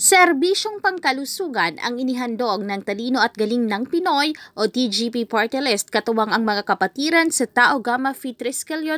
Serbisyong pangkalusugan ang inihandog ng Talino at Galing ng Pinoy o TGP Party List katuwang ang mga kapatiran sa Tao Gamma Phi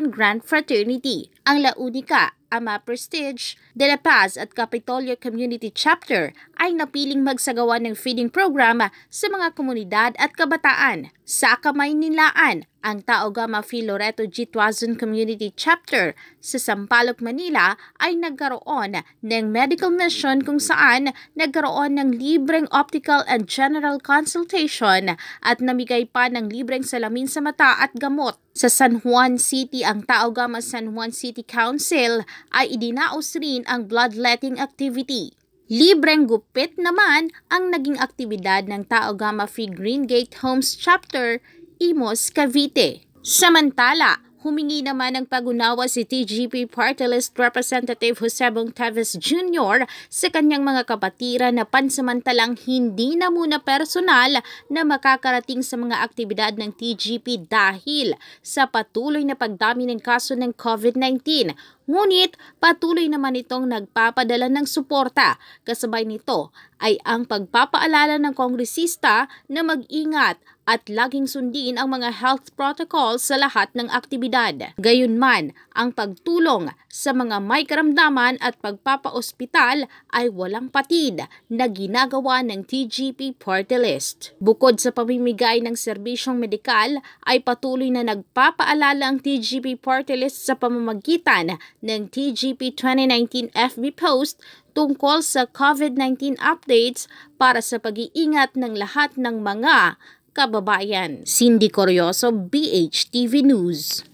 Grand Fraternity, ang La Unica, Ama Prestige, De La Paz at Capitolio Community Chapter ay napiling magsagawa ng feeding programa sa mga komunidad at kabataan sa kamay nilaan ang Taogama Phi Loreto G. Tuazon Community Chapter sa Sampaloc, Manila ay nagkaroon ng medical mission kung saan nagkaroon ng libreng optical and general consultation at namigay pa ng libreng salamin sa mata at gamot. Sa San Juan City, ang Taogama San Juan City Council ay idinaos rin ang bloodletting activity. Libreng gupit naman ang naging aktibidad ng Taogama Gama Free Green Gate Homes Chapter, Imos, Cavite. Samantala, Humingi naman ng pagunawa si TGP Party List Representative Jose Bongtavis Jr. sa kanyang mga kapatiran na pansamantalang hindi na muna personal na makakarating sa mga aktibidad ng TGP dahil sa patuloy na pagdami ng kaso ng COVID-19. Ngunit patuloy naman itong nagpapadala ng suporta. Kasabay nito ay ang pagpapaalala ng kongresista na mag-ingat at laging sundin ang mga health protocols sa lahat ng aktibidad. Gayunman, ang pagtulong sa mga may karamdaman at pagpapaospital ay walang patid na ginagawa ng TGP Party List. Bukod sa pamimigay ng serbisyong medikal, ay patuloy na nagpapaalala ang TGP Party List sa pamamagitan ng TGP 2019 FB Post tungkol sa COVID-19 updates para sa pag-iingat ng lahat ng mga kababayan. Cindy Corioso, BH TV News.